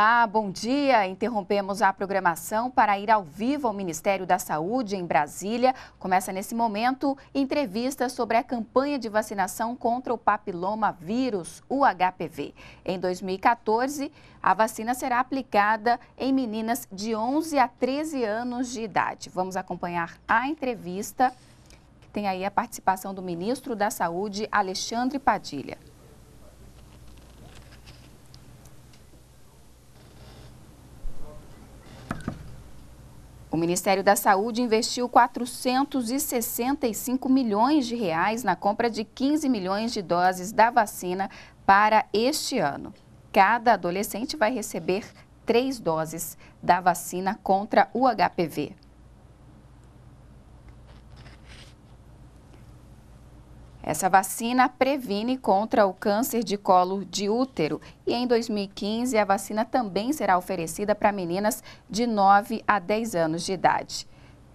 Olá, bom dia. Interrompemos a programação para ir ao vivo ao Ministério da Saúde em Brasília. Começa nesse momento entrevista sobre a campanha de vacinação contra o papiloma vírus, o HPV. Em 2014, a vacina será aplicada em meninas de 11 a 13 anos de idade. Vamos acompanhar a entrevista que tem aí a participação do ministro da Saúde, Alexandre Padilha. O Ministério da Saúde investiu 465 milhões de reais na compra de 15 milhões de doses da vacina para este ano. Cada adolescente vai receber três doses da vacina contra o HPV. Essa vacina previne contra o câncer de colo de útero e em 2015 a vacina também será oferecida para meninas de 9 a 10 anos de idade.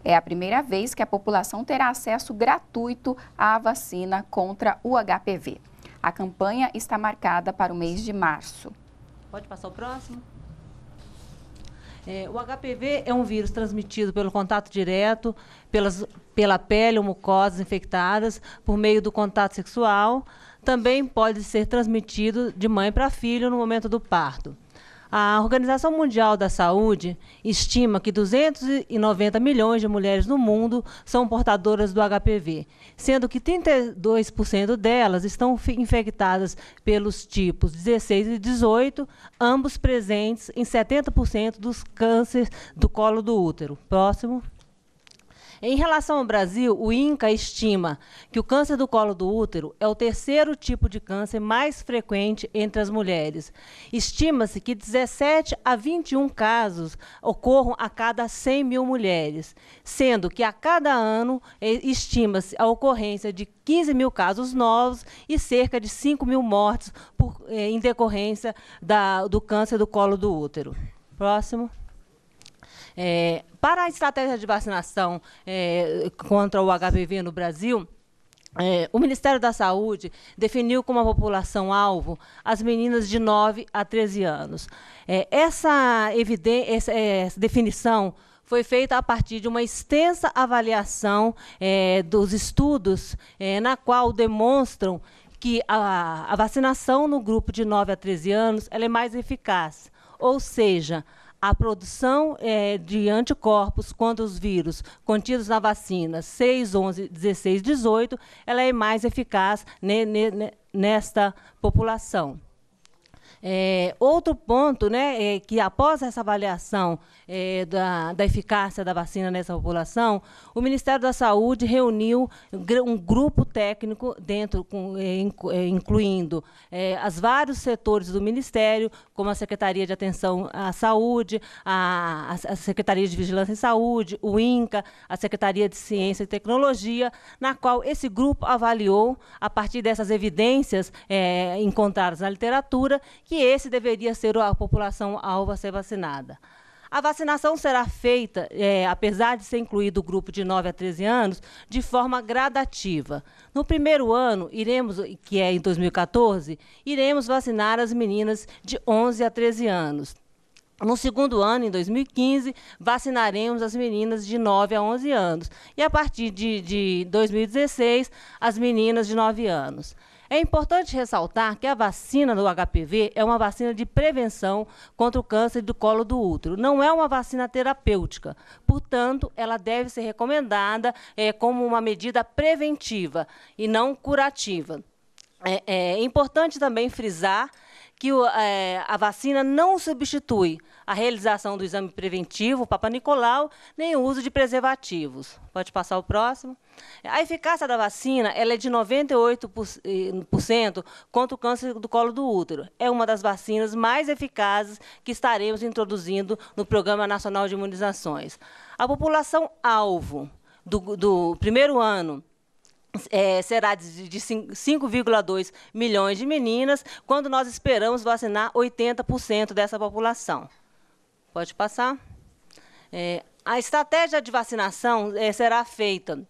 É a primeira vez que a população terá acesso gratuito à vacina contra o HPV. A campanha está marcada para o mês de março. Pode passar o próximo? É, o HPV é um vírus transmitido pelo contato direto, pelas, pela pele ou mucosas infectadas, por meio do contato sexual. Também pode ser transmitido de mãe para filho no momento do parto. A Organização Mundial da Saúde estima que 290 milhões de mulheres no mundo são portadoras do HPV, sendo que 32% delas estão infectadas pelos tipos 16 e 18, ambos presentes em 70% dos cânceres do colo do útero. Próximo. Em relação ao Brasil, o INCA estima que o câncer do colo do útero é o terceiro tipo de câncer mais frequente entre as mulheres. Estima-se que 17 a 21 casos ocorram a cada 100 mil mulheres, sendo que a cada ano estima-se a ocorrência de 15 mil casos novos e cerca de 5 mil mortes por, eh, em decorrência da, do câncer do colo do útero. Próximo. É, para a estratégia de vacinação é, contra o HPV no Brasil, é, o Ministério da Saúde definiu como a população alvo as meninas de 9 a 13 anos. É, essa, essa, é, essa definição foi feita a partir de uma extensa avaliação é, dos estudos, é, na qual demonstram que a, a, vacinação no grupo de 9 a 13 anos é mais eficaz. Ou seja, a produção é, de anticorpos contra os vírus contidos na vacina 6, 11, 16, 18, ela é mais eficaz ne, ne, nesta população. É, outro ponto, né, é que após essa avaliação é, da, da eficácia da vacina nessa população, o Ministério da Saúde reuniu um grupo técnico dentro, com, é, é, incluindo é, as vários setores do Ministério, como a Secretaria de Atenção à Saúde, a, a Secretaria de Vigilância em Saúde, o INCA, a Secretaria de Ciência e Tecnologia, na qual esse grupo avaliou, a partir dessas evidências é, encontradas na literatura, que que esse deveria ser a população alvo a ser vacinada. A vacinação será feita, é, apesar de ser incluído o grupo de 9 a 13 anos, de forma gradativa. No primeiro ano, iremos, que é em 2014, iremos vacinar as meninas de 11 a 13 anos. No segundo ano, em 2015, vacinaremos as meninas de 9 a 11 anos. E a partir de, de 2016, as meninas de 9 anos. É importante ressaltar que a vacina do HPV é uma vacina de prevenção contra o câncer do colo do útero. Não é uma vacina terapêutica. Portanto, ela deve ser recomendada é, como uma medida preventiva e não curativa. É, é importante também frisar que o, é, a vacina não substitui a realização do exame preventivo, Papa Nicolau, nem o uso de preservativos. Pode passar o próximo. A eficácia da vacina ela é de 98% eh, contra o câncer do colo do útero. É uma das vacinas mais eficazes que estaremos introduzindo no Programa Nacional de Imunizações. A população alvo do, do primeiro ano é, será de, de 5,2 milhões de meninas, quando nós esperamos vacinar 80% dessa população. Pode passar? É, a estratégia de vacinação é, será feita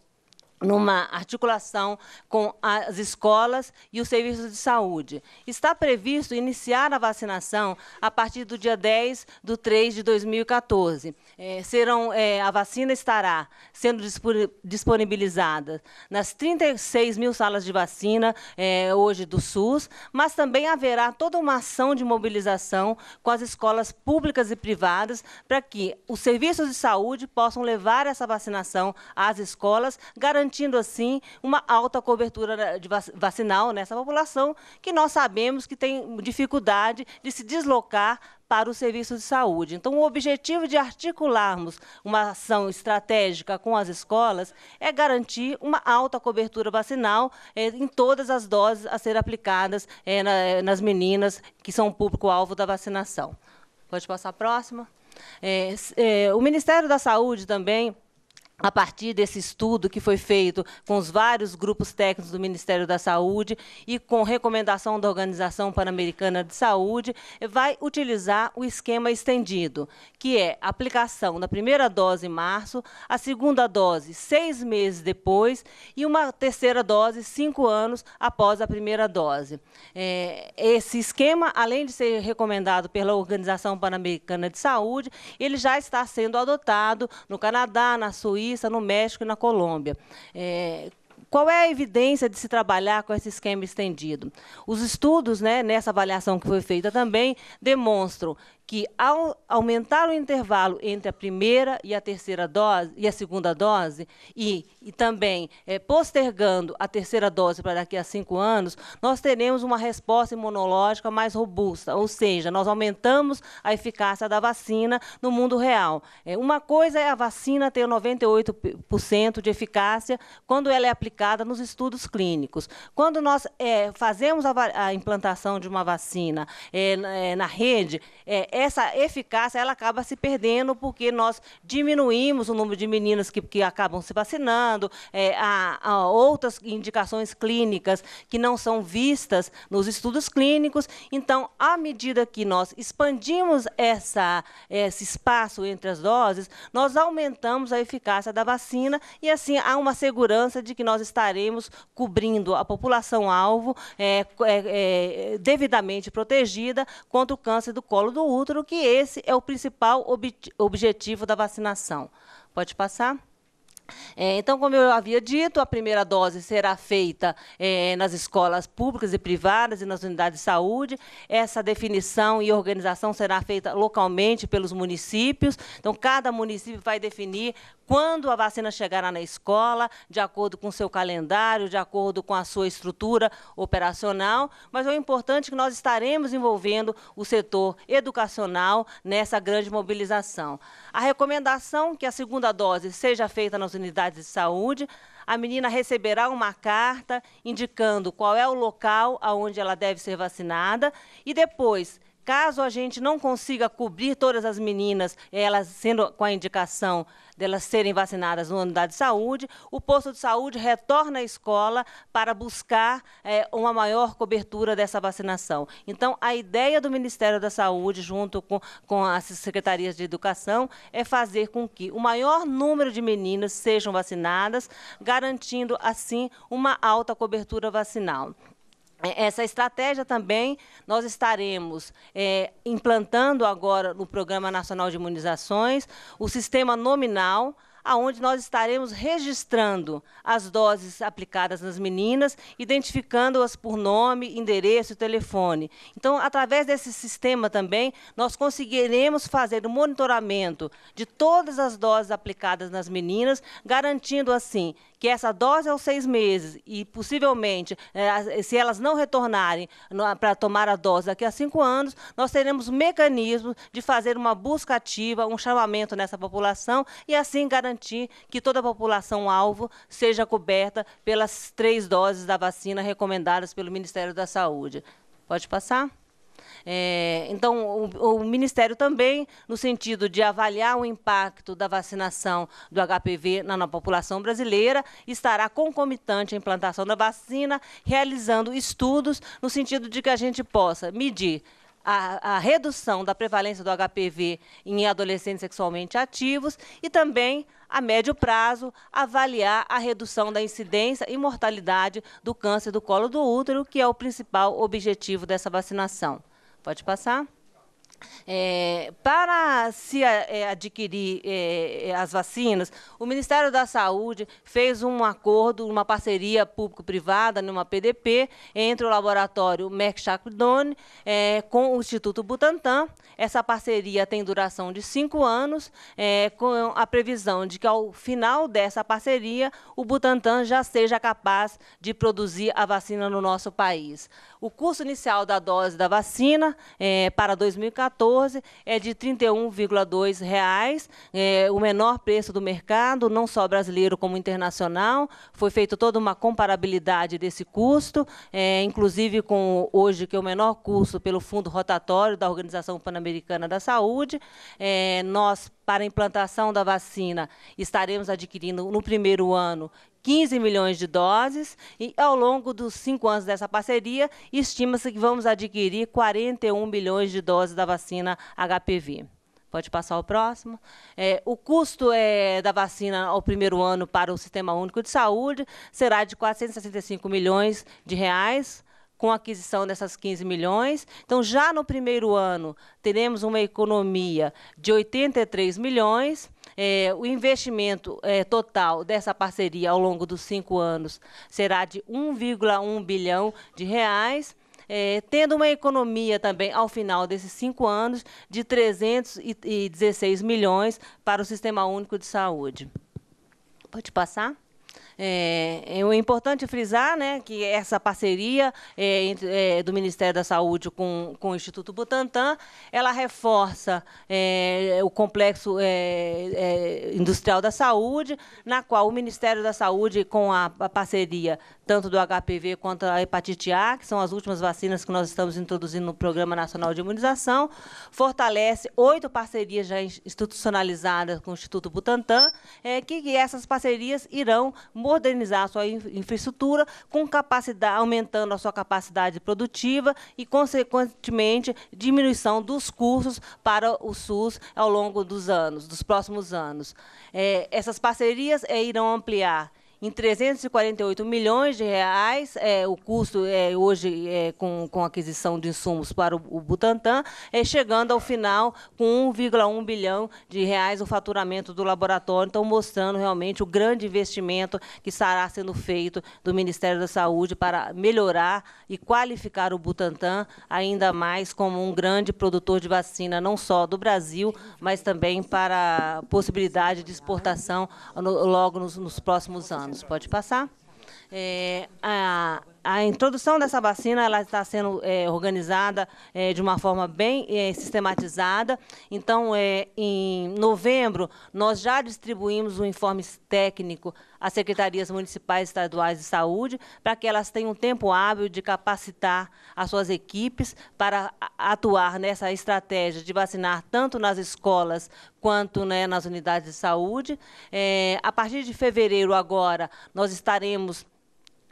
numa articulação com as escolas e os serviços de saúde. Está previsto iniciar a vacinação a partir do dia 10 de 3 de 2014. É, serão, é, a vacina estará sendo disponibilizada nas 36 mil salas de vacina é, hoje do SUS, mas também haverá toda uma ação de mobilização com as escolas públicas e privadas para que os serviços de saúde possam levar essa vacinação às escolas, garantindo garantindo, assim, uma alta cobertura né, de vacinal nessa população, que nós sabemos que tem dificuldade de se deslocar para o serviço de saúde. Então, o objetivo de articularmos uma ação estratégica com as escolas é garantir uma alta cobertura vacinal eh, em todas as doses a ser aplicadas eh, na, é, nas meninas que são público-alvo da vacinação. Pode passar a próxima. o Ministério da Saúde também a partir desse estudo que foi feito com os vários grupos técnicos do Ministério da Saúde e com recomendação da Organização Pan-Americana de Saúde, vai utilizar o esquema estendido, que é a aplicação da primeira dose em março, a segunda dose seis meses depois e uma terceira dose cinco anos após a primeira dose. É, esse esquema, além de ser recomendado pela Organização Pan-Americana de Saúde, ele já está sendo adotado no Canadá, na Suíça, Suíça, no México e na Colômbia. É, qual é a evidência de se trabalhar com esse esquema estendido? Os estudos, né, nessa avaliação que foi feita também, demonstram que ao aumentar o intervalo entre a primeira e a terceira dose e a segunda dose e, e também é, postergando a terceira dose para daqui a cinco anos, nós teremos uma resposta imunológica mais robusta, ou seja, nós aumentamos a eficácia da vacina no mundo real. É, uma coisa é a vacina ter 98% de eficácia quando ela é aplicada aplicada nos estudos clínicos. Quando nós é, fazemos a, a, implantação de uma vacina é, na é, rede, é, essa eficácia ela acaba se perdendo porque nós diminuímos o número de meninas que, que acabam se vacinando, é, há, há outras indicações clínicas que não são vistas nos estudos clínicos. Então, à medida que nós expandimos essa, esse espaço entre as doses, nós aumentamos a eficácia da vacina e, assim, há uma segurança de que nós estaremos cobrindo a população-alvo é, é, é, devidamente protegida contra o câncer do colo do útero, que esse é o principal ob objetivo da vacinação. Pode passar? É, então, como eu havia dito, a primeira dose será feita é, nas escolas públicas e privadas e nas unidades de saúde. Essa definição e organização será feita localmente pelos municípios. Então, cada município vai definir quando a vacina chegará na escola, de acordo com o seu calendário, de acordo com a sua estrutura operacional. Mas é importante que nós estaremos envolvendo o setor educacional nessa grande mobilização. A recomendação que a segunda dose seja feita nas unidades de saúde, a menina receberá uma carta indicando qual é o local aonde ela deve ser vacinada e depois Caso a gente não consiga cobrir todas as meninas, elas sendo com a indicação delas de serem vacinadas no unidade de saúde, o posto de saúde retorna à escola para buscar é, uma maior cobertura dessa vacinação. Então, a ideia do Ministério da Saúde, junto com, com as secretarias de educação, é fazer com que o maior número de meninas sejam vacinadas, garantindo, assim, uma alta cobertura vacinal. É, essa estratégia também nós estaremos é, implantando agora no Programa Nacional de Imunizações o sistema nominal, aonde nós estaremos registrando as doses aplicadas nas meninas, identificando-as por nome, endereço e telefone. Então, através desse sistema também, nós conseguiremos fazer o monitoramento de todas as doses aplicadas nas meninas, garantindo assim que essa dose aos é seis meses e possivelmente, é, se elas não retornarem para tomar a dose daqui a cinco anos, nós teremos mecanismos de fazer uma busca ativa, um chamamento nessa população e assim garantir que toda a população alvo seja coberta pelas três doses da vacina recomendadas pelo Ministério da Saúde. Pode passar? É, então, o, o, Ministério também, no sentido de avaliar o impacto da vacinação do HPV na, na população brasileira, estará concomitante à implantação da vacina, realizando estudos no sentido de que a gente possa medir a, a, redução da prevalência do HPV em adolescentes sexualmente ativos e também, a médio prazo, avaliar a redução da incidência e mortalidade do câncer do colo do útero, que é o principal objetivo dessa vacinação. Pode passar. É, para se é, é adquirir é, é, as vacinas, o Ministério da Saúde fez um acordo, uma parceria público-privada, numa PDP, entre o laboratório Merck Sharp Dohne é, com o Instituto Butantan. Essa parceria tem duração de cinco anos, com a previsão de que ao final dessa parceria, o Butantan já seja capaz de produzir a vacina no nosso país. O custo inicial da dose da vacina para 2014 2014 é de R$ 31,2, reais, é, o menor preço do mercado, não só brasileiro como internacional. Foi feita toda uma comparabilidade desse custo, é, inclusive com hoje, que é o menor custo pelo fundo rotatório da Organização Pan-Americana da Saúde. É, nós para a implantação da vacina, estaremos adquirindo no primeiro ano 15 milhões de doses e ao longo dos cinco anos dessa parceria, estima-se que vamos adquirir 41 milhões de doses da vacina HPV. Pode passar ao próximo. É, o custo é, da vacina ao primeiro ano para o Sistema Único de Saúde será de 465 milhões de reais com a aquisição dessas 15 milhões. Então, já no primeiro ano, teremos uma economia de 83 milhões é, o investimento é, total dessa parceria ao longo dos cinco anos será de 1,1 bilhão de reais. É, tendo uma economia também ao final desses cinco anos de 316 milhões para o Sistema Único de Saúde. Pode passar? É, é, é importante frisar né, que essa parceria é, é, do Ministério da Saúde com, com o Instituto Butantan, ela reforça é, o complexo é, industrial da saúde, na qual o Ministério da Saúde, com a, a parceria tanto do HPV quanto a hepatite A, que são as últimas vacinas que nós estamos introduzindo no Programa Nacional de Imunização, fortalece oito parcerias já institucionalizadas com o Instituto Butantan, é, que, que essas parcerias irão modernizar a sua infraestrutura, com capacidade, aumentando a sua capacidade produtiva e, consequentemente, diminuição dos custos para o SUS ao longo dos anos, dos próximos anos. É, essas parcerias é, irão ampliar em 348 milhões de reais. É, o custo é, hoje é, com, com aquisição de insumos para o, o Butantan, é, chegando ao final com 1,1 bilhão de reais o faturamento do laboratório. Então, mostrando realmente o grande investimento que estará sendo feito do Ministério da Saúde para melhorar e qualificar o Butantan ainda mais como um grande produtor de vacina, não só do Brasil, mas também para possibilidade de exportação no, logo nos, nos próximos anos anos. Pode passar. É, a, a introdução dessa vacina ela está sendo é, organizada é, de uma forma bem é, sistematizada. Então, é, em novembro, nós já distribuímos o um informe técnico às secretarias municipais estaduais de saúde para que elas tenham um tempo hábil de capacitar as suas equipes para atuar nessa estratégia de vacinar tanto nas escolas quanto né, nas unidades de saúde. É, a partir de fevereiro agora, nós estaremos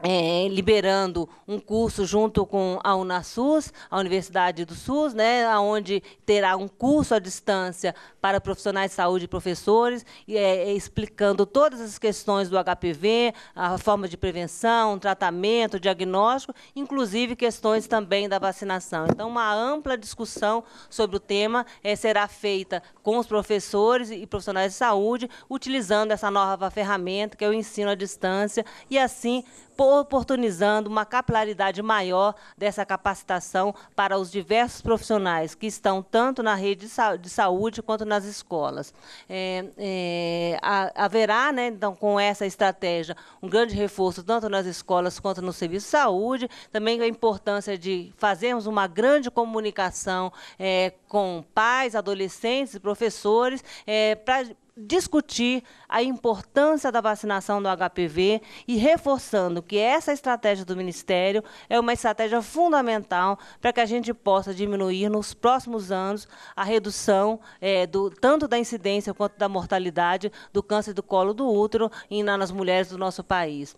é, liberando um curso junto com a Unasus, a Universidade do SUS, né, onde terá um curso à distância para profissionais de saúde e professores, é, é, explicando todas as questões do HPV, a forma de prevenção, tratamento, diagnóstico, inclusive questões também da vacinação. Então, uma ampla discussão sobre o tema é, será feita com os professores e profissionais de saúde, utilizando essa nova ferramenta que é o ensino à distância, e assim, por oportunizando uma capilaridade maior dessa capacitação para os diversos profissionais que estão tanto na rede de saúde quanto nas escolas. É, é, haverá, né, então, com essa estratégia, um grande reforço tanto nas escolas quanto no serviço de saúde, também a importância de fazermos uma grande comunicação é, com pais, adolescentes e professores, é, para discutir a importância da vacinação do HPV e reforçando que essa estratégia do Ministério é uma estratégia fundamental para que a gente possa diminuir nos próximos anos a redução é, do, tanto da incidência quanto da mortalidade do câncer do colo do útero em, nas mulheres do nosso país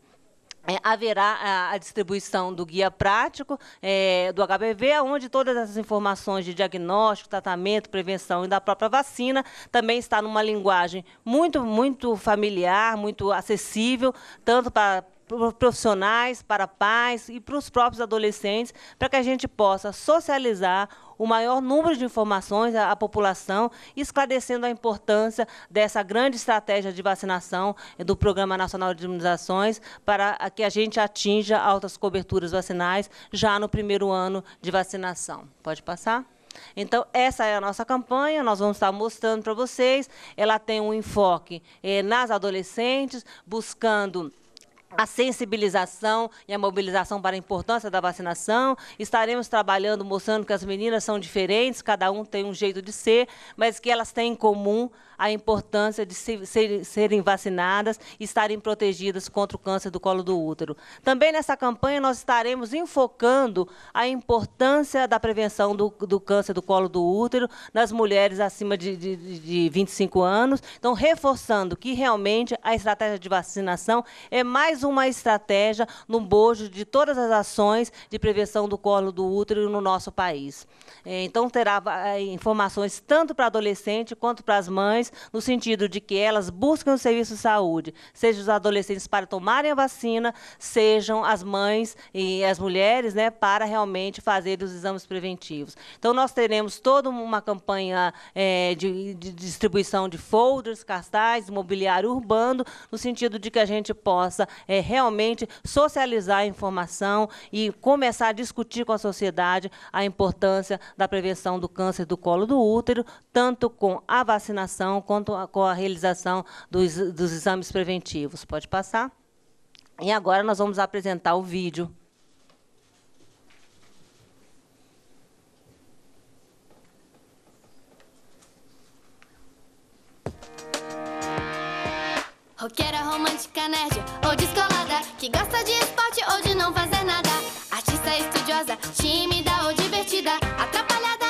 é, haverá a, a, distribuição do guia prático é, do HPV, onde todas essas informações de diagnóstico, tratamento, prevenção e da própria vacina também está numa linguagem muito, muito familiar, muito acessível, tanto para profissionais, para pais e para os próprios adolescentes, para que a gente possa socializar o maior número de informações à, à, população, esclarecendo a importância dessa grande estratégia de vacinação eh, do Programa Nacional de Imunizações, para que a gente atinja altas coberturas vacinais já no primeiro ano de vacinação. Pode passar? Então, essa é a nossa campanha, nós vamos estar mostrando para vocês. Ela tem um enfoque eh, nas adolescentes, buscando a sensibilização e a mobilização para a importância da vacinação. Estaremos trabalhando, mostrando que as meninas são diferentes, cada um tem um jeito de ser, mas que elas têm em comum a importância de se, serem vacinadas e estarem protegidas contra o câncer do colo do útero. Também nessa campanha nós estaremos enfocando a importância da prevenção do, do câncer do colo do útero nas mulheres acima de, de, de 25 anos. Então, reforçando que realmente a estratégia de vacinação é mais uma estratégia no bojo de todas as ações de prevenção do colo do útero no nosso país. É, então, terá eh, informações tanto para adolescente quanto para as mães no sentido de que elas busquem o serviço de saúde, seja os adolescentes para tomarem a vacina, sejam as mães e as mulheres né, para realmente fazer os exames preventivos. Então, nós teremos toda uma campanha é, de, de distribuição de folders, cartazes, mobiliário urbano, no sentido de que a gente possa é, realmente socializar a informação e começar a discutir com a sociedade a importância da prevenção do câncer do colo do útero, tanto com a vacinação população quanto a, com a realização dos, dos exames preventivos. Pode passar. E agora nós vamos apresentar o vídeo. Roqueira romântica nerd ou descolada Que gosta de esporte ou de não fazer nada Artista estudiosa, tímida ou divertida Atrapalhada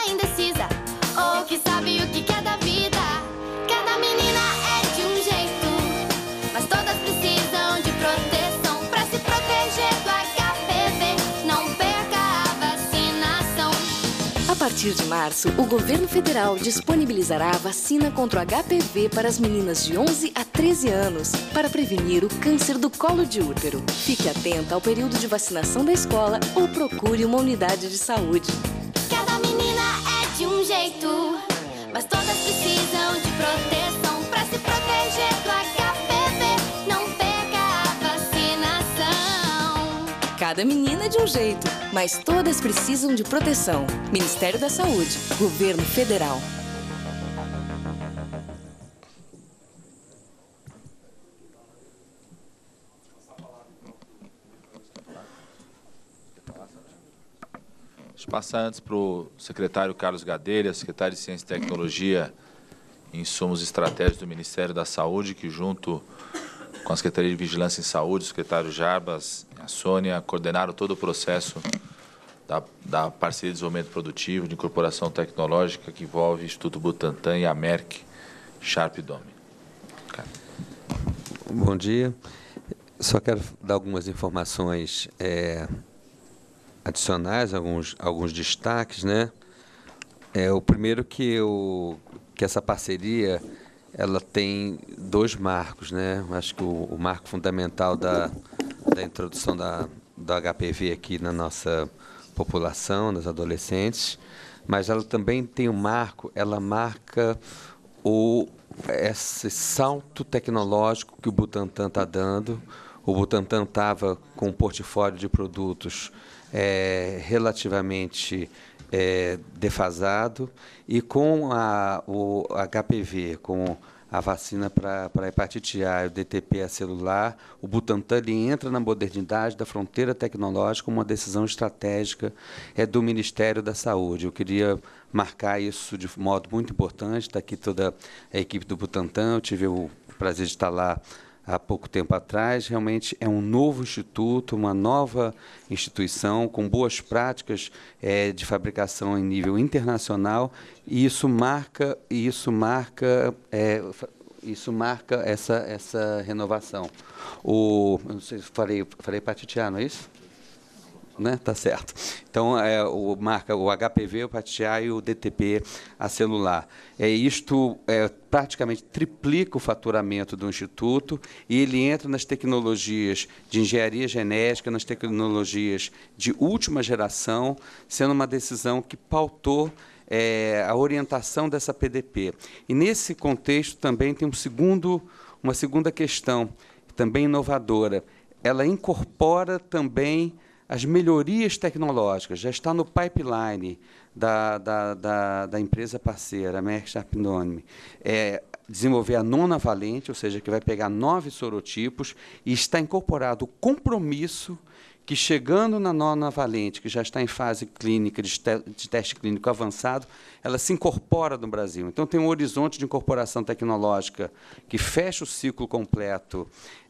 partir de março, o governo federal disponibilizará a vacina contra o HPV para as meninas de 11 a 13 anos, para prevenir o câncer do colo de útero. Fique atenta ao período de vacinação da escola ou procure uma unidade de saúde. Cada menina é de um jeito, mas todas precisam Cada menina é de um jeito, mas todas precisam de proteção. Ministério da Saúde, Governo Federal. Deixa eu passar antes para o secretário Carlos Gadelha, secretário de Ciência e Tecnologia e Insumos Estratégicos do Ministério da Saúde, que junto com a Secretaria de Vigilância em Saúde, o secretário Jarbas, a Sônia coordenaram todo o processo da, da parceria de desenvolvimento produtivo, de incorporação tecnológica que envolve o Instituto Butantan e a Merck Sharp Dome. Bom dia. Só quero dar algumas informações é, adicionais, alguns, alguns destaques. Né? É, o primeiro que, eu, que essa parceria ela tem dois marcos. Né? Acho que o, o marco fundamental da, da introdução da, do HPV aqui na nossa população, nas adolescentes, mas ela também tem um marco, ela marca o, esse salto tecnológico que o Butantan está dando. O Butantan estava com um portfólio de produtos é, relativamente é, defasado e com a, o HPV, com a vacina para hepatite A, o DTP a celular, o Butantan ele entra na modernidade da fronteira tecnológica uma decisão estratégica é do Ministério da Saúde. Eu queria marcar isso de modo muito importante, está aqui toda a equipe do Butantan, eu tive o prazer de estar lá há pouco tempo atrás. Realmente é um novo instituto, uma nova instituição com boas práticas é, de fabricação em nível internacional e isso marca e isso marca é, isso marca essa essa renovação. O não sei, falei falei patitiano, é isso? Né? Tá certo. Então, é, o, marca o HPV, o patiá e o DTP a celular. É, isto é, praticamente triplica o faturamento do Instituto e ele entra nas tecnologias de engenharia genética, nas tecnologias de última geração, sendo uma decisão que pautou é, a orientação dessa PDP. E nesse contexto também tem um segundo, uma segunda questão, também inovadora. Ela incorpora também as melhorias tecnológicas, já está no pipeline da, da, da, da empresa parceira, a Merck Sharp Nome, é, desenvolver a nona valente, ou seja, que vai pegar nove sorotipos, e está incorporado o compromisso que, chegando na nona valente, que já está em fase clínica, de, te de teste clínico avançado, ela se incorpora no Brasil. Então, tem um horizonte de incorporação tecnológica que fecha o ciclo completo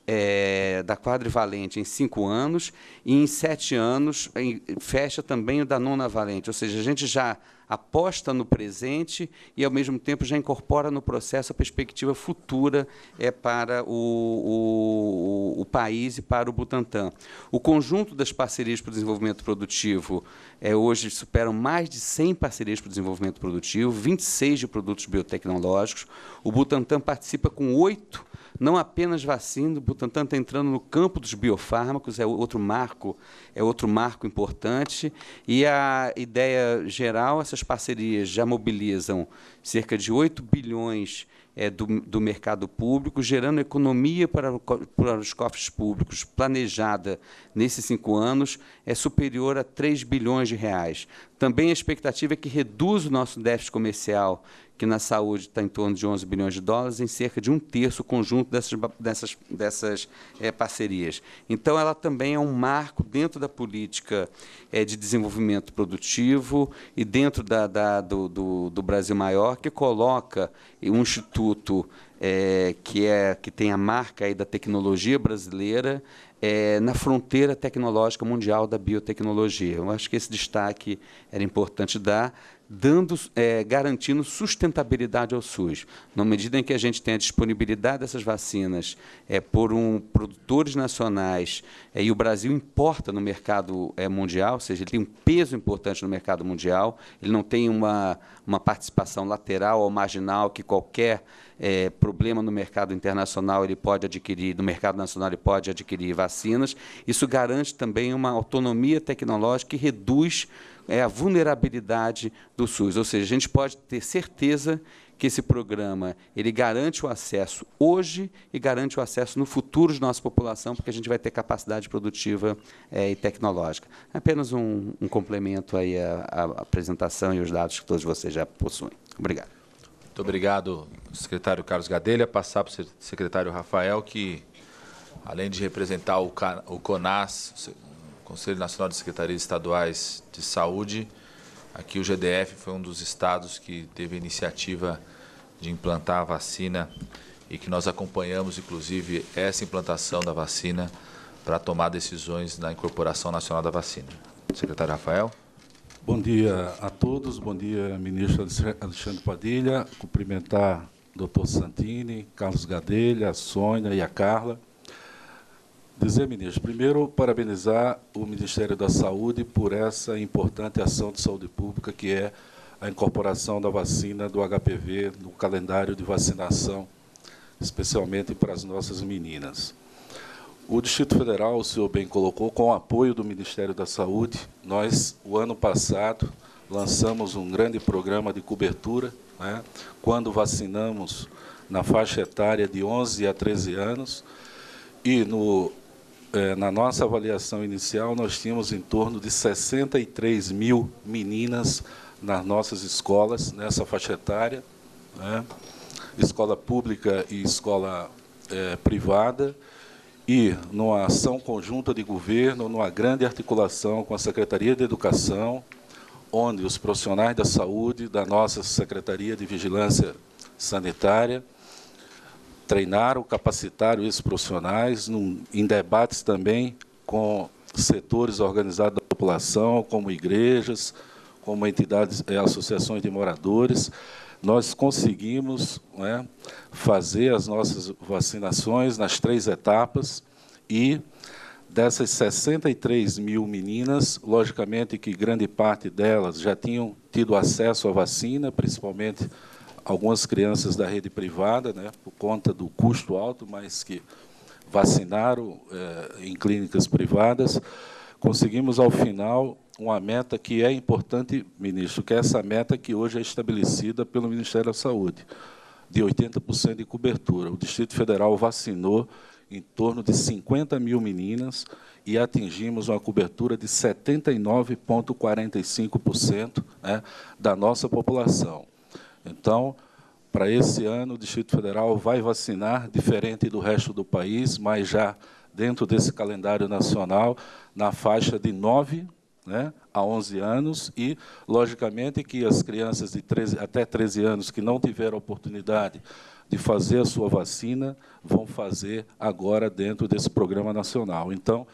é, da quadrivalente em cinco anos e em sete anos em, fecha também o da nona valente. Ou seja, a gente já aposta no presente e, ao mesmo tempo, já incorpora no processo a perspectiva futura é, para o, o, o país e para o Butantan. O conjunto das parcerias para o desenvolvimento produtivo é, hoje superam mais de 100 parcerias para o desenvolvimento produtivo, 26 de produtos biotecnológicos. O Butantan participa com oito não apenas vacina, o Butantan está entrando no campo dos biofármacos, é outro marco, é outro marco importante. E a ideia geral, essas parcerias já mobilizam cerca de 8 bilhões é, do, do, mercado público, gerando economia para, para, os cofres públicos planejada nesses cinco anos, é superior a 3 bilhões de reais. Também a expectativa é que reduza o nosso déficit comercial que na saúde está em torno de 11 bilhões de dólares, em cerca de um terço conjunto dessas, dessas, dessas é, parcerias. Então, ela também é um marco dentro da política é, de desenvolvimento produtivo e dentro da, da do, do, do, Brasil Maior, que coloca um instituto é, que, é, que tem a marca aí da tecnologia brasileira é, na fronteira tecnológica mundial da biotecnologia. Eu acho que esse destaque era importante dar dando, é, garantindo sustentabilidade ao SUS. Na medida em que a gente tem a disponibilidade dessas vacinas é, por um, produtores nacionais, é, e o Brasil importa no mercado é, mundial, ou seja, ele tem um peso importante no mercado mundial, ele não tem uma, uma participação lateral ou marginal que qualquer é, problema no mercado internacional ele pode adquirir, no mercado nacional ele pode adquirir vacinas. Isso garante também uma autonomia tecnológica que reduz é a vulnerabilidade do SUS. Ou seja, a gente pode ter certeza que esse programa ele garante o acesso hoje e garante o acesso no futuro de nossa população, porque a gente vai ter capacidade produtiva é, e tecnológica. Apenas um, um complemento aí à, à, apresentação e os dados que todos vocês já possuem. Obrigado. Muito obrigado, secretário Carlos Gadelha. Passar para o secretário Rafael, que além de representar o, o CONAS, Conselho Nacional de Secretarias Estaduais de Saúde. Aqui o GDF foi um dos estados que teve a iniciativa de implantar a vacina e que nós acompanhamos, inclusive, essa implantação da vacina para tomar decisões na incorporação nacional da vacina. Secretário Rafael. Bom dia a todos, bom dia, ministro Alexandre Padilha. Cumprimentar o doutor Santini, Carlos Gadelha, a Sônia e a Carla. Dizer, ministro, primeiro parabenizar o Ministério da Saúde por essa importante ação de saúde pública que é a incorporação da vacina do HPV no calendário de vacinação, especialmente para as nossas meninas. O Distrito Federal, o senhor bem colocou, com o apoio do Ministério da Saúde, nós, o ano passado, lançamos um grande programa de cobertura, né, quando vacinamos na faixa etária de 11 a 13 anos, e no é, na nossa avaliação inicial, nós tínhamos em torno de 63 mil meninas nas nossas escolas, nessa faixa etária, né? escola pública e escola é, privada, e numa ação conjunta de governo, numa grande articulação com a Secretaria de Educação, onde os profissionais da saúde, da nossa Secretaria de Vigilância Sanitária, treinaram, capacitar esses profissionais num, em debates também com setores organizados da população, como igrejas, como entidades, eh, associações de moradores. Nós conseguimos né, fazer as nossas vacinações nas três etapas e dessas 63 mil meninas, logicamente que grande parte delas já tinham tido acesso à vacina, principalmente algumas crianças da rede privada, né, por conta do custo alto, mas que vacinaram eh, em clínicas privadas. Conseguimos, ao final, uma meta que é importante, ministro, que é essa meta que hoje é estabelecida pelo Ministério da Saúde, de 80% de cobertura. O Distrito Federal vacinou em torno de 50 mil meninas e atingimos uma cobertura de 79,45% né, da nossa população. Então, para esse ano, o Distrito Federal vai vacinar, diferente do resto do país, mas já dentro desse calendário nacional, na faixa de 9 né, a 11 anos, e, logicamente, que as crianças de 13, até 13 anos que não tiveram oportunidade de fazer a sua vacina, vão fazer agora dentro desse programa nacional. Então,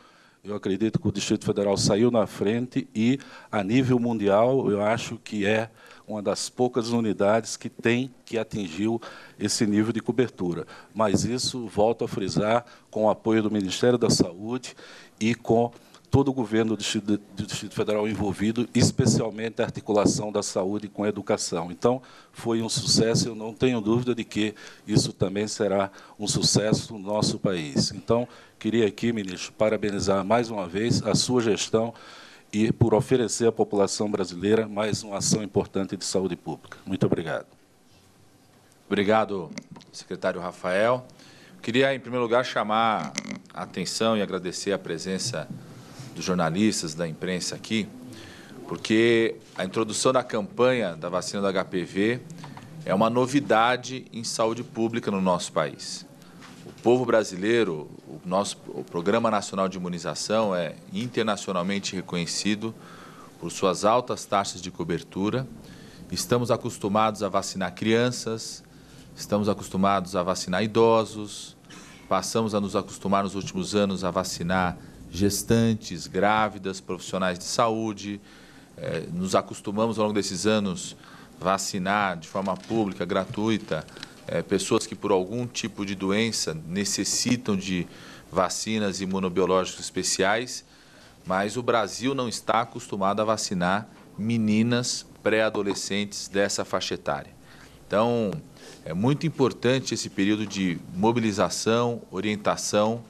eu acredito que o Distrito Federal saiu na frente e, a nível mundial, eu acho que é uma das poucas unidades que tem que atingiu esse nível de cobertura. Mas isso, volto a frisar, com o apoio do Ministério da Saúde e com todo o governo do Distrito, Federal envolvido, especialmente a articulação da saúde com a educação. Então, foi um sucesso, eu não tenho dúvida de que isso também será um sucesso no nosso país. Então, queria aqui, ministro, parabenizar mais uma vez a sua gestão e por oferecer à população brasileira mais uma ação importante de saúde pública. Muito obrigado. Obrigado, secretário Rafael. Queria, em primeiro lugar, chamar a atenção e agradecer a presença dos jornalistas, da imprensa aqui, porque a introdução da campanha da vacina do HPV é uma novidade em saúde pública no nosso país povo brasileiro, o nosso o Programa Nacional de Imunização é internacionalmente reconhecido por suas altas taxas de cobertura. Estamos acostumados a vacinar crianças, estamos acostumados a vacinar idosos, passamos a nos acostumar nos últimos anos a vacinar gestantes, grávidas, profissionais de saúde. É, nos acostumamos ao longo desses anos vacinar de forma pública, gratuita, é, pessoas que por algum tipo de doença necessitam de vacinas imunobiológicas especiais, mas o Brasil não está acostumado a vacinar meninas pré-adolescentes dessa faixa etária. Então, é muito importante esse período de mobilização, orientação.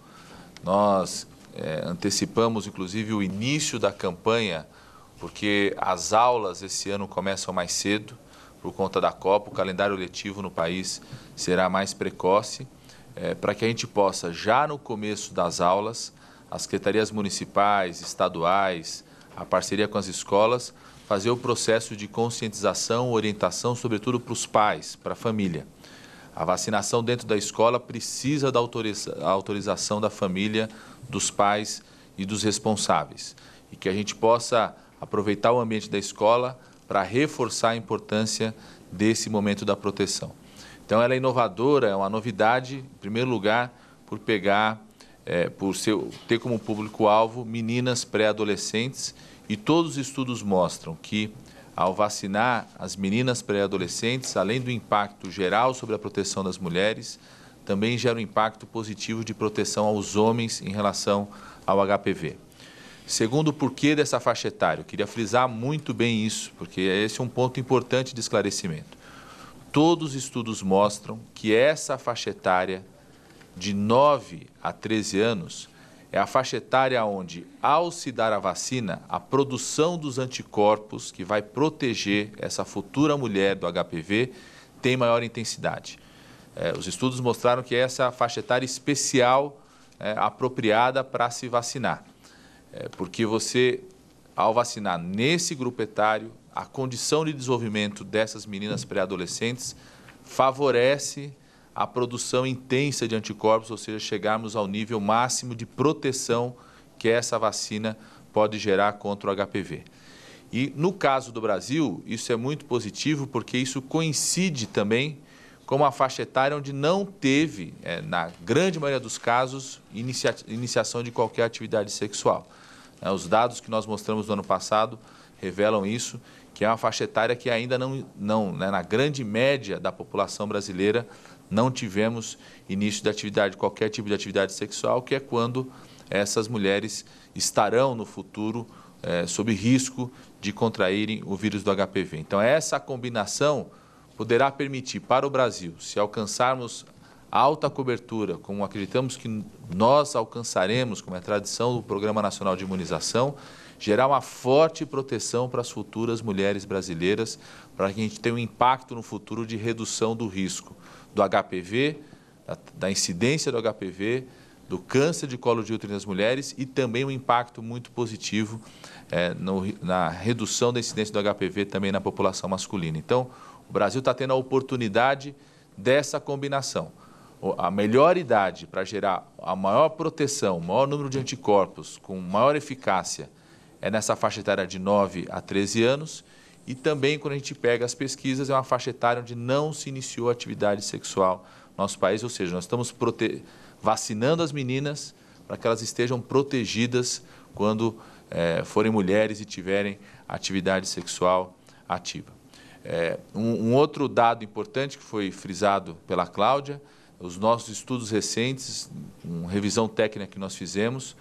Nós é, antecipamos, inclusive, o início da campanha, porque as aulas esse ano começam mais cedo por conta da Copa, o calendário letivo no país será mais precoce, é, para que a gente possa, já no começo das aulas, as secretarias municipais, estaduais, a parceria com as escolas, fazer o processo de conscientização, orientação, sobretudo para os pais, para a família. A vacinação dentro da escola precisa da autorização da família, dos pais e dos responsáveis. E que a gente possa aproveitar o ambiente da escola para reforçar a importância desse momento da proteção. Então, ela é inovadora, é uma novidade, em primeiro lugar, por pegar, é, por ter como público-alvo meninas pré-adolescentes e todos os estudos mostram que, ao vacinar as meninas pré-adolescentes, além do impacto geral sobre a proteção das mulheres, também gera um impacto positivo de proteção aos homens em relação ao HPV. Segundo, o porquê dessa faixa etária. Eu queria frisar muito bem isso, porque esse é um ponto importante de esclarecimento. Todos os estudos mostram que essa faixa etária de 9 a 13 anos é a faixa etária onde, ao se dar a vacina, a produção dos anticorpos que vai proteger essa futura mulher do HPV tem maior intensidade. É, os estudos mostraram que essa é essa faixa etária especial é, apropriada para se vacinar. É, porque você, ao vacinar nesse grupo etário, a condição de desenvolvimento dessas meninas pré-adolescentes favorece a produção intensa de anticorpos, ou seja, chegarmos ao nível máximo de proteção que essa vacina pode gerar contra o HPV. E no caso do Brasil, isso é muito positivo porque isso coincide também como a faixa etária onde não teve, é, na grande maioria dos casos, inicia iniciação de qualquer atividade sexual. É, os dados que nós mostramos no ano passado revelam isso, que é uma faixa etária que ainda não, não né, na grande média da população brasileira, não tivemos início de atividade, qualquer tipo de atividade sexual, que é quando essas mulheres estarão no futuro é, sob risco de contraírem o vírus do HPV. Então, é essa combinação poderá permitir para o Brasil, se alcançarmos alta cobertura, como acreditamos que nós alcançaremos, como é tradição do Programa Nacional de Imunização, gerar uma forte proteção para as futuras mulheres brasileiras, para que a gente tenha um impacto no futuro de redução do risco do HPV, da, da incidência do HPV, do câncer de colo de útero nas mulheres e também um impacto muito positivo é, no, na redução da incidência do HPV também na população masculina. Então, o Brasil está tendo a oportunidade dessa combinação. A melhor idade para gerar a maior proteção, o maior número de anticorpos, com maior eficácia, é nessa faixa etária de 9 a 13 anos. E também, quando a gente pega as pesquisas, é uma faixa etária onde não se iniciou atividade sexual no nosso país, ou seja, nós estamos prote... vacinando as meninas para que elas estejam protegidas quando é, forem mulheres e tiverem atividade sexual ativa. É, um, um outro dado importante que foi frisado pela Cláudia, os nossos estudos recentes, uma revisão técnica que nós fizemos,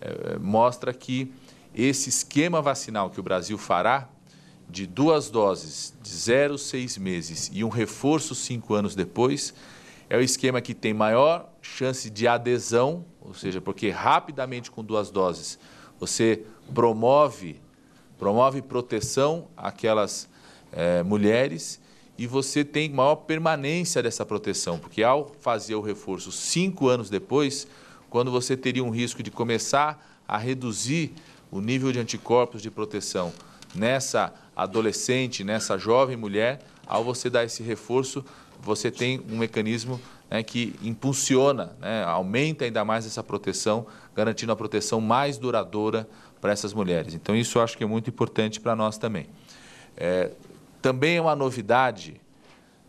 é, mostra que esse esquema vacinal que o Brasil fará, de duas doses de 0, 6 meses e um reforço cinco anos depois, é o esquema que tem maior chance de adesão, ou seja, porque rapidamente com duas doses você promove, promove proteção àquelas é, mulheres e você tem maior permanência dessa proteção, porque ao fazer o reforço cinco anos depois, quando você teria um risco de começar a reduzir o nível de anticorpos de proteção nessa adolescente, nessa jovem mulher, ao você dar esse reforço, você tem um mecanismo né, que impulsiona, né, aumenta ainda mais essa proteção, garantindo a proteção mais duradoura para essas mulheres. Então, isso eu acho que é muito importante para nós também. É, também é uma novidade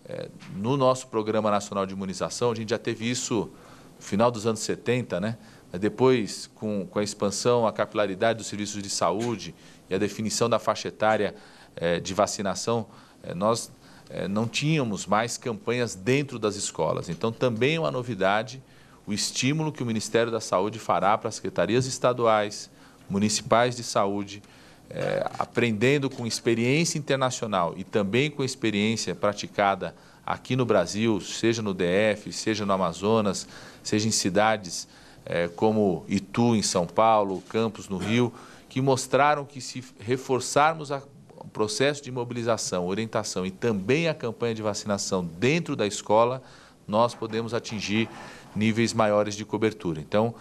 é, no nosso Programa Nacional de Imunização, a gente já teve isso no final dos anos 70, né? Mas depois, com, com a expansão, a capilaridade dos serviços de saúde e a definição da faixa etária é, de vacinação, é, nós é, não tínhamos mais campanhas dentro das escolas. Então, também é uma novidade o estímulo que o Ministério da Saúde fará para as secretarias estaduais, municipais de saúde, é, aprendendo com experiência internacional e também com experiência praticada aqui no Brasil, seja no DF, seja no Amazonas, seja em cidades é, como Itu, em São Paulo, Campos, no Rio, que mostraram que se reforçarmos a, o processo de mobilização, orientação e também a campanha de vacinação dentro da escola, nós podemos atingir níveis maiores de cobertura. Então,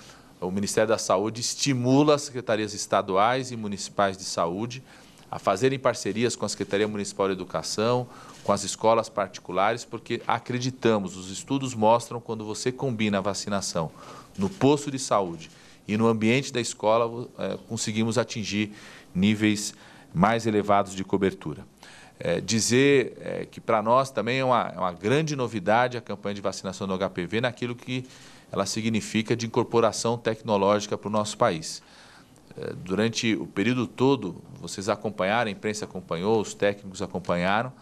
o Ministério da Saúde estimula as secretarias estaduais e municipais de saúde a fazerem parcerias com a Secretaria Municipal de Educação, com as escolas particulares, porque acreditamos, os estudos mostram quando você combina a vacinação no posto de saúde e no ambiente da escola, é, conseguimos atingir níveis mais elevados de cobertura. É, dizer é, que para nós também é uma, uma grande novidade a campanha de vacinação do HPV naquilo que ela significa de incorporação tecnológica para o nosso país. Eh, durante o período todo, vocês acompanharam, a imprensa acompanhou, os técnicos acompanharam,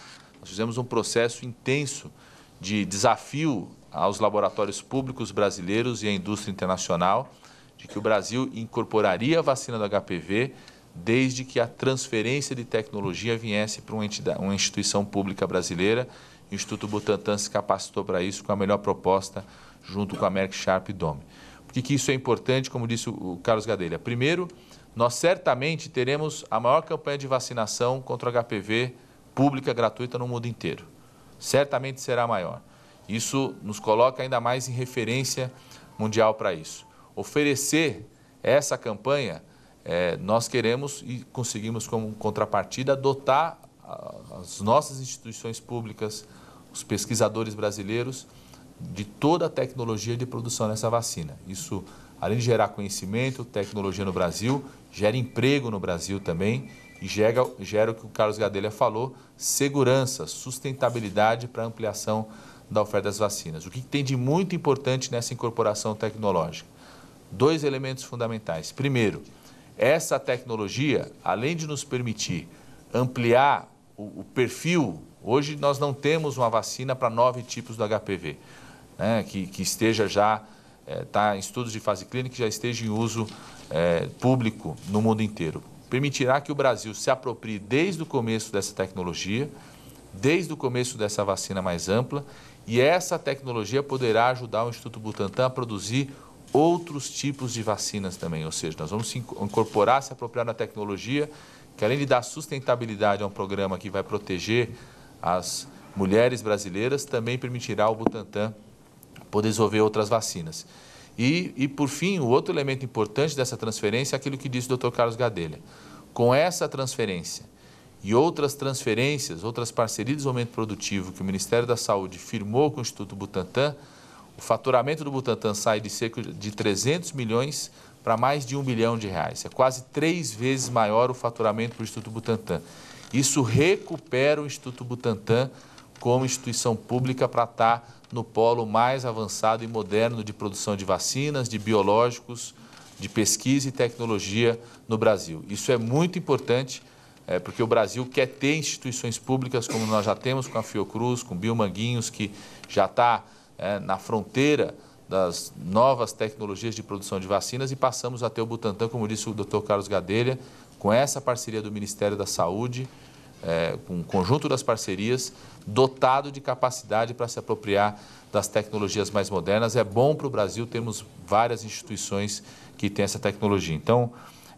nós fizemos um processo intenso de desafio aos laboratórios públicos brasileiros e à indústria internacional de que o Brasil incorporaria a vacina do HPV desde que a transferência de tecnologia viesse para uma, entidade, uma instituição pública brasileira. O Instituto Butantan se capacitou para isso com a melhor proposta junto com a Merck Sharp e Dome. Por que, que isso é importante, como disse o Carlos Gadelha? Primeiro, nós certamente teremos a maior campanha de vacinação contra o HPV pública gratuita no mundo inteiro. Certamente será maior. Isso nos coloca ainda mais em referência mundial para isso. Oferecer essa campanha, é, nós queremos e conseguimos, como contrapartida, dotar as nossas instituições públicas, os pesquisadores brasileiros de toda a tecnologia de produção dessa vacina. Isso, além de gerar conhecimento, tecnologia no Brasil, gera emprego no Brasil também e gera, gera o que o Carlos Gadelha falou, segurança, sustentabilidade para ampliação da oferta das vacinas. O que tem de muito importante nessa incorporação tecnológica? Dois elementos fundamentais. Primeiro, essa tecnologia, além de nos permitir ampliar o, o perfil, hoje nós não temos uma vacina para nove tipos do HPV né, que, que, esteja já, está eh, é, em estudos de fase clínica, já esteja em uso é, público no mundo inteiro. Permitirá que o Brasil se aproprie desde o começo dessa tecnologia, desde o começo dessa vacina mais ampla, e essa tecnologia poderá ajudar o Instituto Butantan a produzir outros tipos de vacinas também. Ou seja, nós vamos incorporar, se apropriar da tecnologia, que além de dar sustentabilidade a um programa que vai proteger as mulheres brasileiras, também permitirá ao Butantan poder desenvolver outras vacinas. E, e, por fim, o outro elemento importante dessa transferência é aquilo que disse o Dr. Carlos Gadelha. Com essa transferência e outras transferências, outras parcerias de desenvolvimento produtivo que o Ministério da Saúde firmou com o Instituto Butantan, o faturamento do Butantan sai de cerca de 300 milhões para mais de 1 bilhão de reais. É quase três vezes maior o faturamento para o Instituto Butantan. Isso recupera o Instituto Butantan como instituição pública para estar tá no polo mais avançado e moderno de produção de vacinas, de biológicos, de pesquisa e tecnologia no Brasil. Isso é muito importante, é, porque o Brasil quer ter instituições públicas como nós já temos com a Fiocruz, com o Biomanguinhos, que já está é, na fronteira das novas tecnologias de produção de vacinas e passamos a ter o Butantan, como disse o Dr. Carlos Gadelha, com essa parceria do Ministério da Saúde, é, com um conjunto das parcerias, dotado de capacidade para se apropriar das tecnologias mais modernas. É bom para o Brasil termos várias instituições que têm essa tecnologia. Então,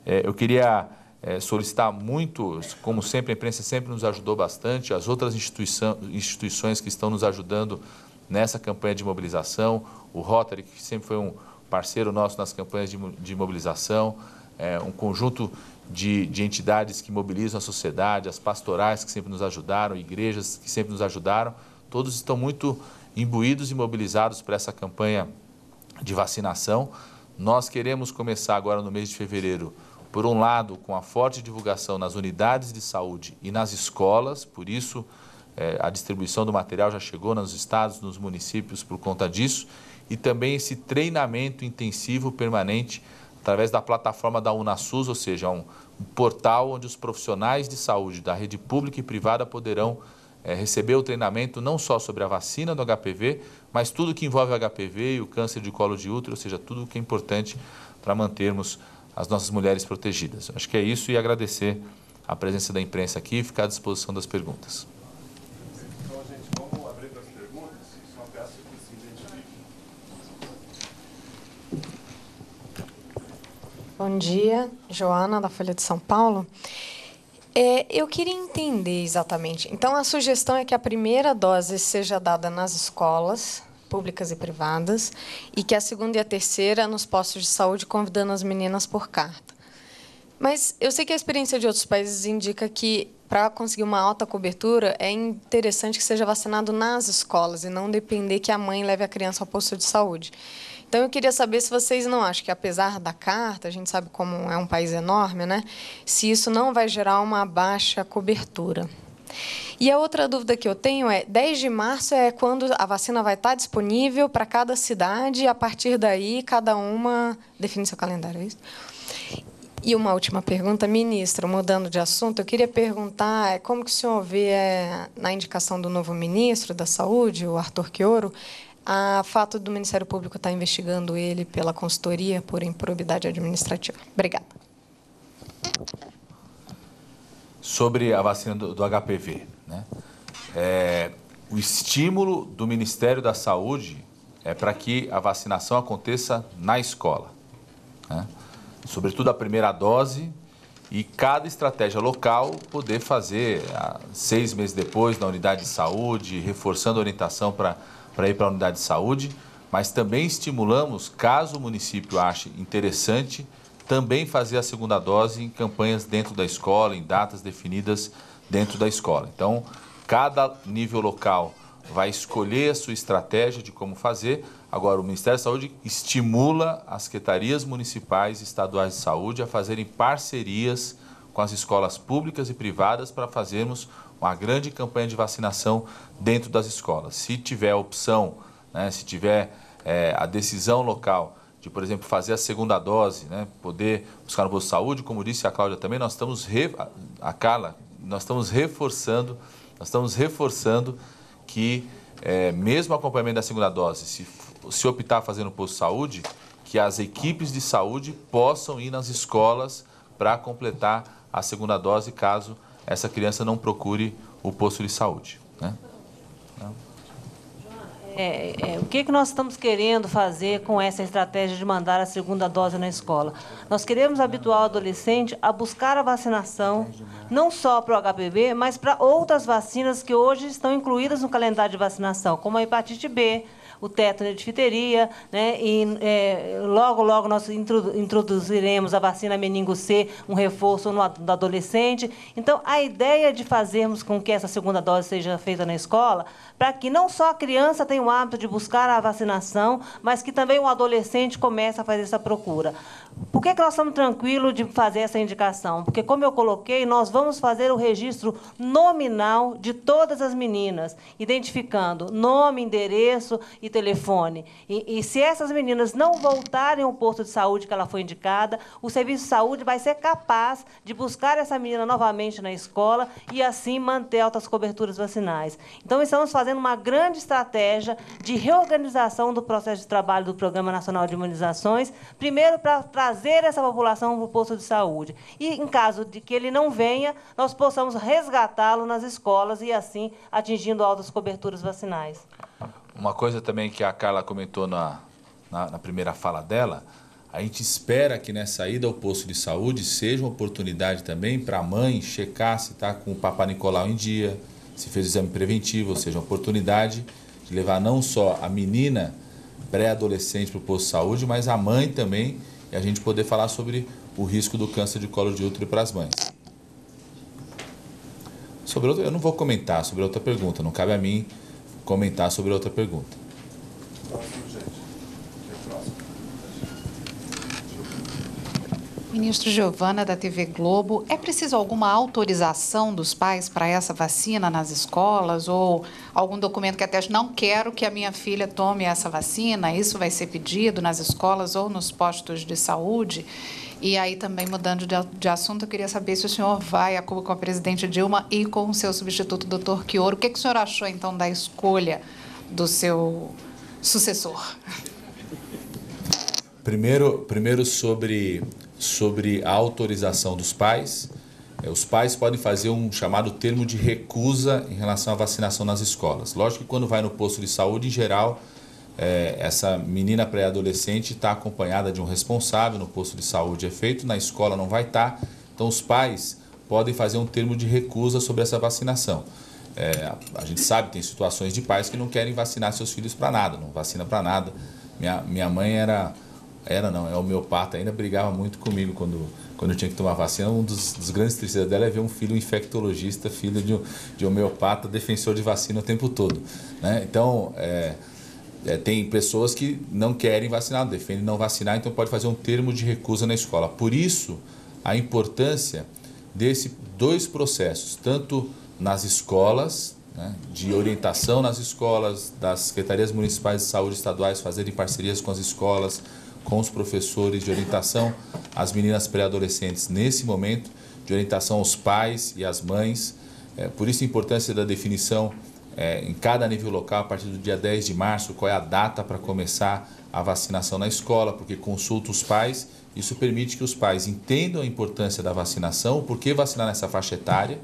é, eu queria é, solicitar muito, como sempre, a imprensa sempre nos ajudou bastante, as outras instituições que estão nos ajudando nessa campanha de mobilização, o Rotary, que sempre foi um parceiro nosso nas campanhas de, de mobilização, é, um conjunto de, de entidades que mobilizam a sociedade, as pastorais que sempre nos ajudaram, igrejas que sempre nos ajudaram, todos estão muito imbuídos e mobilizados para essa campanha de vacinação. Nós queremos começar agora no mês de fevereiro, por um lado, com a forte divulgação nas unidades de saúde e nas escolas, por isso eh, a distribuição do material já chegou nos estados, nos municípios por conta disso, e também esse treinamento intensivo permanente através da plataforma da Unasus, ou seja, um portal onde os profissionais de saúde da rede pública e privada poderão é, receber o treinamento não só sobre a vacina do HPV, mas tudo que envolve o HPV e o câncer de colo de útero, ou seja, tudo que é importante para mantermos as nossas mulheres protegidas. Acho que é isso e agradecer a presença da imprensa aqui e ficar à disposição das perguntas. Bom dia, Joana, da Folha de São Paulo. É, eu queria entender exatamente. Então, a sugestão é que a primeira dose seja dada nas escolas públicas e privadas e que a segunda e a terceira nos postos de saúde, convidando as meninas por carta. Mas eu sei que a experiência de outros países indica que para conseguir uma alta cobertura é interessante que seja vacinado nas escolas e não depender que a mãe leve a criança ao posto de saúde. Então eu queria saber se vocês não acham que, apesar da carta, a gente sabe como é um país enorme, né? Se isso não vai gerar uma baixa cobertura. E a outra dúvida que eu tenho é: 10 de março é quando a vacina vai estar disponível para cada cidade, e a partir daí cada uma define seu calendário, é isso? E uma última pergunta, ministro, mudando de assunto, eu queria perguntar é, como que o senhor vê é, na indicação do novo ministro da Saúde, o Arthur Quioro, a fato do Ministério Público estar tá investigando ele pela consultoria por improbidade administrativa. Obrigada. Sobre a vacina do, do HPV, né? É, o estímulo do Ministério da Saúde é para que a vacinação aconteça na escola, né? sobretudo a primeira dose e cada estratégia local poder fazer ah, seis meses depois na unidade de saúde, reforçando a orientação para para ir para a unidade de saúde, mas também estimulamos, caso o município ache interessante, também fazer a segunda dose em campanhas dentro da escola, em datas definidas dentro da escola. Então, cada nível local vai escolher a sua estratégia de como fazer. Agora, o Ministério da Saúde estimula as secretarias municipais e estaduais de saúde a fazerem parcerias com as escolas públicas e privadas para fazermos uma grande campanha de vacinação dentro das escolas. Se tiver a opção, né, se tiver é, a decisão local de, por exemplo, fazer a segunda dose, né, poder buscar no posto de saúde, como disse a Cláudia também, nós estamos, re... a Carla, nós estamos reforçando, nós estamos reforçando que é, mesmo acompanhamento da segunda dose, se, se optar fazendo posto de saúde, que as equipes de saúde possam ir nas escolas para completar a segunda dose, caso essa criança não procure o posto de saúde. Né? É, é, o que, que nós estamos querendo fazer com essa estratégia de mandar a segunda dose na escola? Nós queremos habituar o adolescente a buscar a vacinação, não só para o HPV, mas para outras vacinas que hoje estão incluídas no calendário de vacinação, como a hepatite B, o teto de difteria, né? e é, logo, logo nós introduziremos a vacina meningo C, um reforço no adolescente. Então, a ideia de fazermos com que essa segunda dose seja feita na escola, para que não só a criança tenha o hábito de buscar a vacinação, mas que também o adolescente comece a fazer essa procura. Por que, é que nós estamos tranquilos de fazer essa indicação? Porque, como eu coloquei, nós vamos fazer o registro nominal de todas as meninas, identificando nome, endereço e telefone. E, e, se essas meninas não voltarem ao posto de saúde que ela foi indicada, o serviço de saúde vai ser capaz de buscar essa menina novamente na escola e assim manter altas coberturas vacinais. Então, estamos fazendo uma grande estratégia de reorganização do processo de trabalho do Programa Nacional de Imunizações, primeiro para trazer essa população para o posto de saúde. E, em caso de que ele não venha, nós possamos resgatá-lo nas escolas e, assim, atingindo altas coberturas vacinais. Uma coisa também que a Carla comentou na, na, na primeira fala dela, a gente espera que nessa ida ao posto de saúde seja uma oportunidade também para a mãe checar se está com o Papa Nicolau em dia, se fez exame preventivo, ou seja, uma oportunidade de levar não só a menina pré-adolescente para o posto de saúde, mas a mãe também, e a gente poder falar sobre o risco do câncer de colo de útero para as mães. Sobre outra, eu não vou comentar sobre outra pergunta, não cabe a mim comentar sobre outra pergunta. Ministro Giovana da TV Globo, é preciso alguma autorização dos pais para essa vacina nas escolas ou algum documento que ateste não quero que a minha filha tome essa vacina? Isso vai ser pedido nas escolas ou nos postos de saúde? E aí, também mudando de, assunto, eu queria saber se o senhor vai a Cuba com a presidente Dilma e com o seu substituto, doutor Quioro. O que, que o senhor achou, então, da escolha do seu sucessor? Primeiro, primeiro sobre, sobre a autorização dos pais. É, os pais podem fazer um chamado termo de recusa em relação à vacinação nas escolas. Lógico que quando vai no posto de saúde, em geral, é, essa menina pré-adolescente está acompanhada de um responsável no posto de saúde, é feito, na escola não vai estar. Tá, então, os pais podem fazer um termo de recusa sobre essa vacinação. É, a gente sabe, tem situações de pais que não querem vacinar seus filhos para nada, não vacina para nada. Minha, minha mãe era, era não, é homeopata, ainda brigava muito comigo quando, quando eu tinha que tomar vacina. Um dos, dos grandes tristezas dela é ver um filho infectologista, filho de, de homeopata, defensor de vacina o tempo todo. Né? Então, é, é, tem pessoas que não querem vacinar, defendem não vacinar, então pode fazer um termo de recusa na escola. Por isso, a importância desses dois processos, tanto nas escolas, né, de orientação nas escolas, das secretarias municipais de saúde estaduais fazerem parcerias com as escolas, com os professores de orientação às meninas pré-adolescentes nesse momento, de orientação aos pais e às mães. É, por isso a importância da definição é, em cada nível local, a partir do dia 10 de março, qual é a data para começar a vacinação na escola, porque consulta os pais. Isso permite que os pais entendam a importância da vacinação, por que vacinar nessa faixa etária,